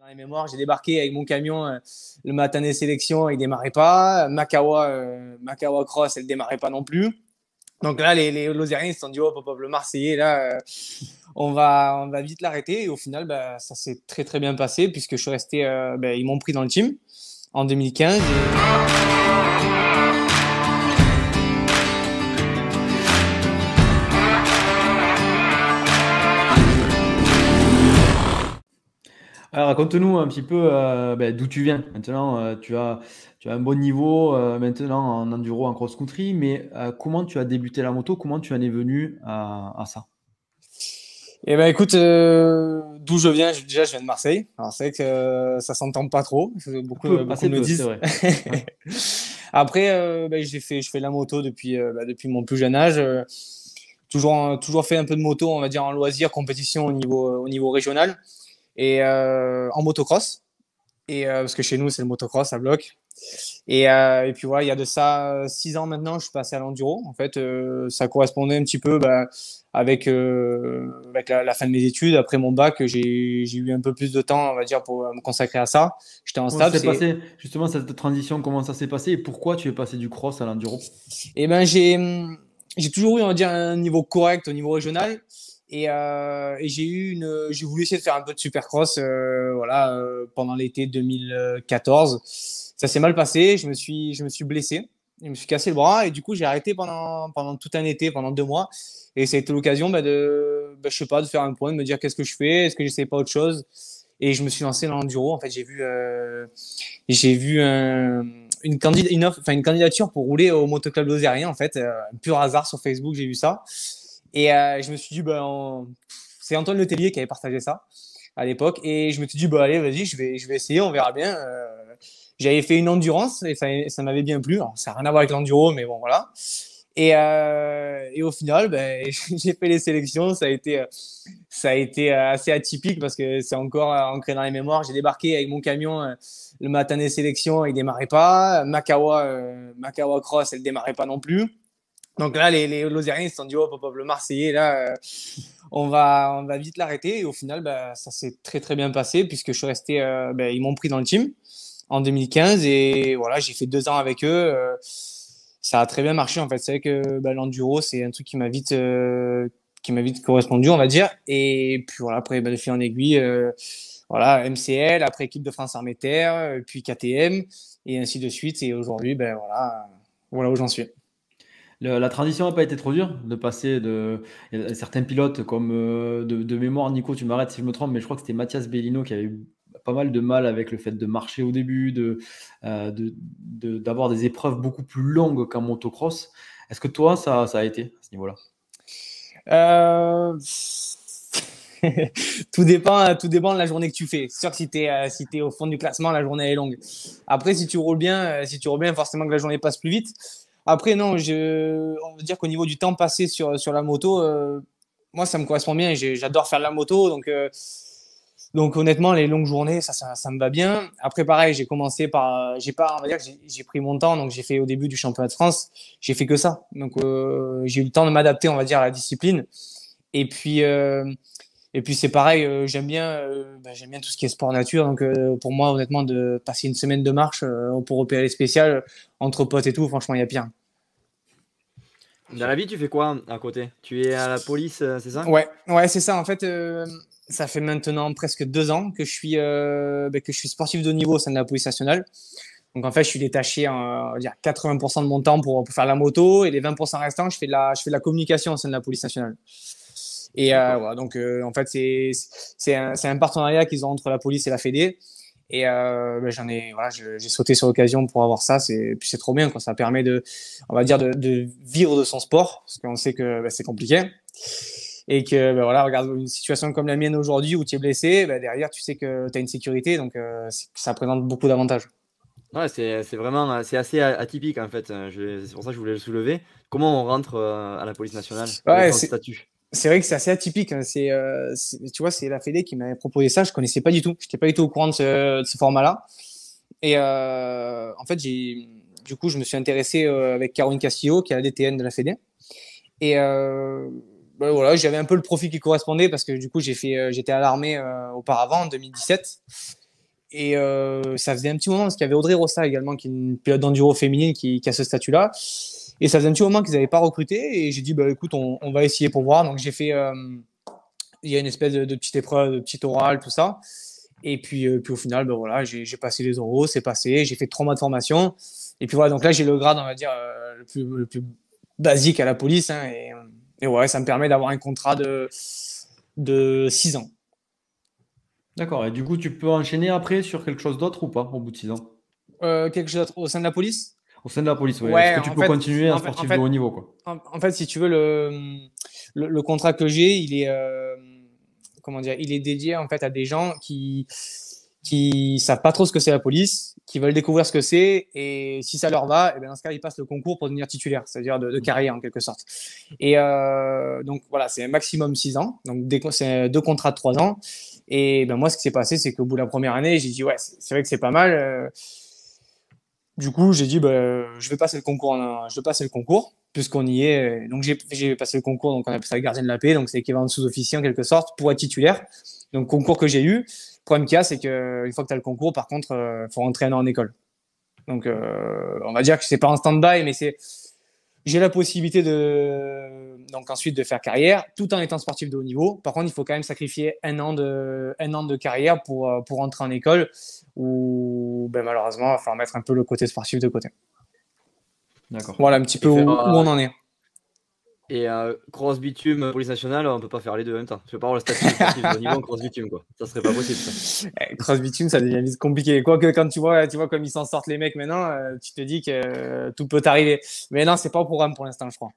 Dans les mémoires, j'ai débarqué avec mon camion euh, le matin des sélections, il démarrait pas. Makawa, euh, Macawa Cross, elle démarrait pas non plus. Donc là, les, les se sont dit, oh, le Marseillais, là, euh, on, va, on va vite l'arrêter. Et au final, bah, ça s'est très, très bien passé puisque je suis resté, bah, ils m'ont pris dans le team en 2015. raconte-nous un petit peu euh, ben, d'où tu viens. Maintenant, euh, tu, as, un bon niveau euh, maintenant en enduro, en cross-country, mais comment tu as débuté la moto Comment tu en es venu à, ça Eh ben, écoute, d'où je viens, déjà, je viens de Marseille. Alors, c'est vrai que ça s'entend pas trop. Beaucoup, me disent. Après, ben, j'ai fait, je fais la moto depuis, ben, depuis mon plus jeune âge. toujours, toujours fait un peu de moto, on va dire en loisir, compétition au niveau, au niveau régional et euh, en motocross. Et euh, parce que chez nous, c'est le motocross à bloc. Et, euh, et puis voilà, il y a de ça six ans maintenant, je suis passé à l'enduro. En fait, ça correspondait un petit peu bah, avec, avec la, fin de mes études. Après mon bac, j'ai eu un peu plus de temps, on va dire, pour me consacrer à ça. J'étais en stage. justement, cette transition, comment ça s'est passé et pourquoi tu es passé du cross à l'enduro Et eh ben, j'ai j'ai toujours eu, on va dire, un niveau correct au niveau régional. Euh, et, j'ai eu une, j'ai voulu essayer de faire un peu de supercross, euh, voilà, euh, pendant l'été 2014. Ça s'est mal passé. Je me suis, je me suis blessé. Je me suis cassé le bras et du coup j'ai arrêté pendant pendant tout un été, pendant deux mois. Et ça a été l'occasion, bah, de, bah, je sais pas, de faire un point, de me dire qu'est-ce que je fais, est-ce que j'essaie pas autre chose. Et je me suis lancé dans l'enduro. En fait, j'ai vu, j'ai vu une, une, une candidature pour rouler au motoclub d'Ozérien, en fait. pur hasard sur Facebook, j'ai vu ça. Et euh, je me suis dit, ben, c'est Antoine Letellier qui avait partagé ça à l'époque. Et je me suis dit, bah, allez, vas-y, je vais, je vais essayer, on verra bien. Euh, j'avais fait une endurance et ça, ça m'avait bien plu. Alors, ça n'a rien à voir avec l'enduro, mais bon, voilà. Et, euh, et au final, bah, j'ai fait les sélections. Ça a été, euh, ça a été euh, assez atypique parce que c'est encore ancré dans les mémoires. J'ai débarqué avec mon camion le matin des sélections, il démarrait pas. Makawa, Makawa Cross, elle démarrait pas non plus. Donc là, les, les se sont dit, oh, le Marseillais, là, euh, on, va, on va vite l'arrêter. Et au final, bah, ça s'est très, très bien passé puisque je suis resté, euh, bah, ils m'ont pris dans le team en 2015 et voilà, j'ai fait deux ans avec eux. Euh, ça a très bien marché en fait. C'est vrai que bah, l'enduro, c'est un truc qui m'a vite, qui vite correspondu, on va dire. Et puis voilà, après, de fil en aiguille, voilà, MCL, après équipe de France Armée Terre, puis KTM et ainsi de suite. Et aujourd'hui, ben voilà, voilà où j'en suis la transition n'a pas été trop dure de passer de certains pilotes comme euh, de, mémoire, Nico, tu m'arrêtes si je me trompe, mais je crois que c'était Mathias Bellino qui avait eu pas mal de mal avec le fait de marcher au début, de euh, d'avoir des épreuves beaucoup plus longues qu'en motocross. Est-ce que toi, ça, a été à ce niveau-là euh, tout, dépend, tout dépend de la journée que tu fais. C'est sûr que si tu es, au fond du classement, la journée est longue. Après, si tu roules bien, si tu roules bien, forcément que la journée passe plus vite. Après, non, on va dire qu'au niveau du temps passé sur, sur la moto, euh, moi, ça me correspond bien. J'adore faire la moto. Donc, euh, donc, honnêtement, les longues journées, ça, ça, me va bien. Après, pareil, j'ai commencé par. J'ai pas, on va dire j'ai pris mon temps. Donc, j'ai fait au début du championnat de France, j'ai fait que ça. Donc, euh, j'ai eu le temps de m'adapter, on va dire, à la discipline. Et puis. Et puis c'est pareil, j'aime bien, bah, j'aime bien tout ce qui est sport nature. Donc pour moi, honnêtement, de passer une semaine de marche pour opérer les entre potes et tout, franchement, il y a pire. Dans la vie, tu fais quoi à côté Tu es à la police, euh, c'est ça Ouais, ouais c'est ça. En fait, euh, ça fait maintenant presque deux ans que je suis, euh, ben, que je suis sportif de niveau au sein de la police nationale. Donc en fait, je suis détaché en, 80% de mon temps pour, faire la moto et les 20% restants, je fais, de la, je fais la communication au sein de la police nationale. Et voilà, donc en fait, c'est un, un, partenariat qu'ils ont entre la police et la Fédé. Et euh, j'en ai, voilà, j'ai sauté sur l'occasion pour avoir ça. C'est, puis c'est trop bien quand ça permet de, on va dire, de, vivre de son sport, parce qu'on sait que bah, c'est compliqué. Et que bah, voilà, regarde une situation comme la mienne aujourd'hui où tu es blessé, bah, derrière tu sais que tu as une sécurité, donc euh, ça présente beaucoup d'avantages. Ouais, c'est vraiment c'est assez atypique en fait. C'est pour ça que je voulais le soulever. Comment on rentre euh, à la police nationale ouais, statut c'est vrai que c'est assez atypique. Hein. Euh, c'est, tu vois, c'est la Fédé qui m'avait proposé ça. Je connaissais pas du tout. Je n'étais pas du tout au courant de ce, format-là. Et euh, en fait, du coup, je me suis intéressé euh, avec Caroline Castillo, qui est la DTN de la Fédé. Et bah, voilà, j'avais un peu le profil qui correspondait parce que du coup, j'ai fait, j'étais à l'armée auparavant, en 2017. Et ça faisait un petit moment parce qu'il y avait Audrey Rossa également, qui est une pilote d'enduro féminine qui, qui a ce statut-là. Et ça faisait un petit moment qu'ils n'avaient pas recruté. Et j'ai dit, bah, écoute, on, va essayer pour voir. Donc, j'ai fait. Euh, il y a une espèce de, petite épreuve, de petite orale, tout ça. Et puis, euh, puis au final, bah, voilà, j'ai passé les euros, c'est passé, j'ai fait trois mois de formation. Et puis voilà, donc là, j'ai le grade, on va dire, euh, le, plus, basique à la police. Hein, et, ouais, ça me permet d'avoir un contrat de, de six ans. D'accord. Et du coup, tu peux enchaîner après sur quelque chose d'autre ou pas au bout de six ans Quelque chose d'autre au sein de la police au sein de la police, ouais. Est-ce que tu peux continuer un sportif de haut niveau quoi en, fait, si tu veux, le, le, contrat que j'ai, il est euh, comment dire, il est dédié en fait à des gens qui qui savent pas trop ce que c'est la police, qui veulent découvrir ce que c'est, et si ça leur va, et eh bien dans ce cas, ils passent le concours pour devenir titulaire, c'est-à-dire de, carrière en quelque sorte. Et euh, donc voilà, c'est un maximum 6 ans, donc c'est deux contrats de 3 ans. Et ben moi, ce qui s'est passé, c'est qu'au bout de la première année, j'ai dit ouais, c'est vrai que c'est pas mal. Euh, du coup, j'ai dit, bah, je vais passer le concours, je vais le concours, puisqu'on y est. Donc, j'ai passé le concours, donc on appelle ça le gardien de la paix, donc c'est l'équivalent de sous-officier en quelque sorte, pour être titulaire. Donc, concours que j'ai eu. Le problème qu'il y a, c'est qu'une fois que tu as le concours, par contre, il euh, faut rentrer un an en école. Donc, euh, on va dire que c'est pas en stand-by, mais c'est j'ai la possibilité de donc ensuite de faire carrière tout en étant sportif de haut niveau. Par contre, il faut quand même sacrifier un an de un an de carrière pour euh, pour entrer en école ou ben, malheureusement, il va falloir mettre un peu le côté sportif de côté. D'accord. Voilà un petit peu où, on en est. Et euh, cross bitume, police nationale, on peut pas faire les deux en même temps. Je pas avoir le statut de niveau en cross bitume, quoi. Ça serait pas possible. Eh, cross bitume, ça devient vite compliqué. Quoique, quand tu vois, tu vois comme ils s'en sortent les mecs maintenant, euh, tu te dis que euh, tout peut arriver. Mais non, c'est pas au programme pour l'instant, je crois.